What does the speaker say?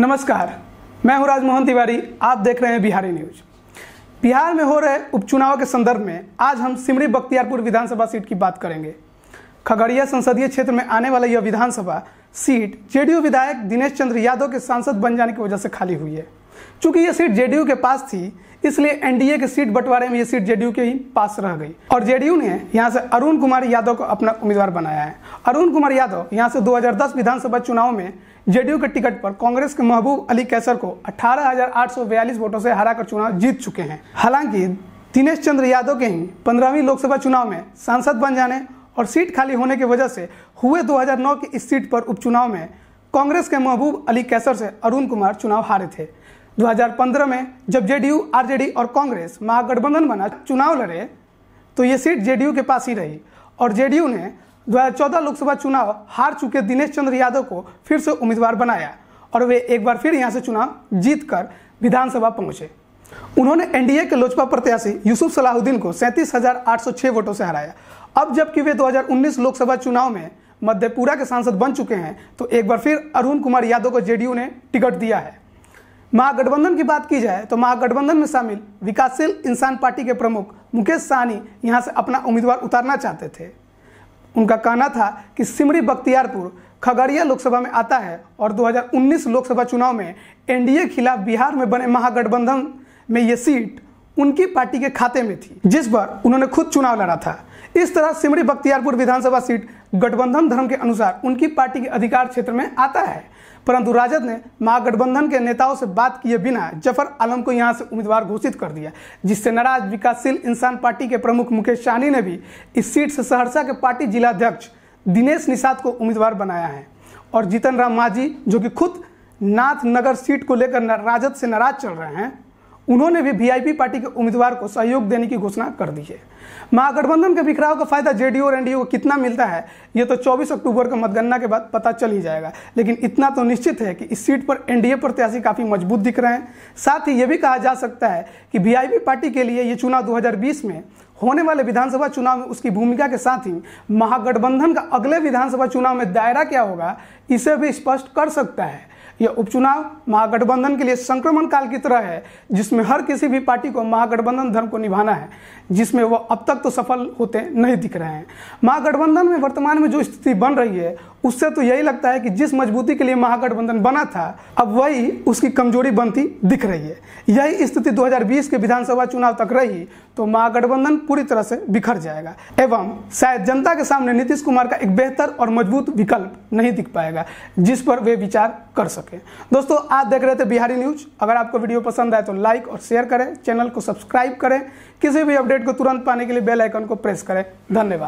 नमस्कार मैं हूं राजमोहन तिवारी आप देख रहे हैं बिहारी न्यूज बिहार में हो रहे उपचुनाव के संदर्भ में आज हम सिमरी बख्तियारपुर विधानसभा सीट की बात करेंगे खगड़िया संसदीय क्षेत्र में आने वाला यह विधानसभा सीट जेडीयू विधायक दिनेश चंद्र यादव के सांसद बन जाने की वजह से खाली हुई है चूंकि ये सीट जेडीयू के पास थी इसलिए एनडीए की सीट बंटवारे में ये सीट जेडीयू के ही पास रह गई और जेडीयू ने यहाँ से अरुण कुमार यादव को अपना उम्मीदवार बनाया है अरुण कुमार यादव यहाँ से 2010 विधानसभा चुनाव में जेडीयू के टिकट पर कांग्रेस के महबूब अली कैसर को अठारह वोटों से हराकर चुनाव जीत चुके हैं हालांकि दिनेश चंद्र यादव के ही पंद्रहवीं लोकसभा चुनाव में सांसद बन जाने और सीट खाली होने की वजह से हुए 2009 की इस सीट पर उपचुनाव में कांग्रेस के महबूब अली कैसर से अरुण कुमार चुनाव हारे थे 2015 में जब जेडीयू आरजेडी और कांग्रेस महागठबंधन बना चुनाव लड़े तो ये सीट जेडीयू के पास ही रही और जेडीयू ने 2014 लोकसभा चुनाव हार चुके दिनेश चंद्र यादव को फिर से उम्मीदवार बनाया और वे एक बार फिर यहाँ से चुनाव जीत विधानसभा पहुंचे उन्होंने एनडीए के लोजपा प्रत्याशी यूसुफ सलाहुद्दीन को सैंतीस वोटों से हराया अब जबकि वे 2019 लोकसभा चुनाव में मध्यपुरा के सांसद बन चुके हैं तो एक बार फिर अरुण कुमार यादव को जेडीयू ने टिकट दिया है महागठबंधन की बात की जाए तो महागठबंधन में शामिल विकासशील इंसान पार्टी के प्रमुख मुकेश सहनी यहाँ से अपना उम्मीदवार उतारना चाहते थे उनका कहना था कि सिमरी बख्तियारपुर खगड़िया लोकसभा में आता है और 2019 लोकसभा चुनाव में एनडीए खिलाफ बिहार में बने महागठबंधन में ये सीट उनकी पार्टी के खाते में थी जिस पर उन्होंने खुद चुनाव लड़ा था इस तरह सिमरी बख्तियारपुर विधानसभा सीट गठबंधन धर्म के अनुसार उनकी पार्टी के अधिकार क्षेत्र में आता है परंतु राजद ने महागठबंधन के नेताओं से बात किए बिना जफर आलम को यहां से उम्मीदवार घोषित कर दिया जिससे नाराज विकासशील इंसान पार्टी के प्रमुख मुकेश सहनी ने भी इस सीट से सहरसा के पार्टी जिलाध्यक्ष दिनेश निषाद को उम्मीदवार बनाया है और जीतन राम मांझी जो कि खुद नाथ नगर सीट को लेकर राजद से नाराज चल रहे हैं उन्होंने भी वीआईपी पार्टी के उम्मीदवार को सहयोग देने की घोषणा कर दी है महागठबंधन के बिखराव का फायदा जेडीओ और एनडीओ को कितना मिलता है ये तो 24 अक्टूबर का मतगणना के बाद पता चल ही जाएगा लेकिन इतना तो निश्चित है कि इस सीट पर एनडीए प्रत्याशी काफी मजबूत दिख रहे हैं साथ ही यह भी कहा जा सकता है कि वीआईपी पार्टी के लिए ये चुनाव दो में होने वाले विधानसभा चुनाव में उसकी भूमिका के साथ ही महागठबंधन का अगले विधानसभा चुनाव में दायरा क्या होगा इसे भी स्पष्ट कर सकता है यह उपचुनाव महागठबंधन के लिए संक्रमण काल की तरह है जिसमें हर किसी भी पार्टी को महागठबंधन धर्म को निभाना है जिसमें वह अब तक तो सफल होते नहीं दिख रहे हैं महागठबंधन में वर्तमान में जो स्थिति बन रही है उससे तो यही लगता है कि जिस मजबूती के लिए महागठबंधन बना था अब वही उसकी कमजोरी बनती दिख रही है यही स्थिति 2020 के विधानसभा चुनाव तक रही तो महागठबंधन पूरी तरह से बिखर जाएगा एवं शायद जनता के सामने नीतीश कुमार का एक बेहतर और मजबूत विकल्प नहीं दिख पाएगा जिस पर वे विचार कर सकें दोस्तों आज देख रहे थे बिहारी न्यूज अगर आपको वीडियो पसंद आए तो लाइक और शेयर करें चैनल को सब्सक्राइब करें किसी भी अपडेट को तुरंत पाने के लिए बेल आइकन को प्रेस करें धन्यवाद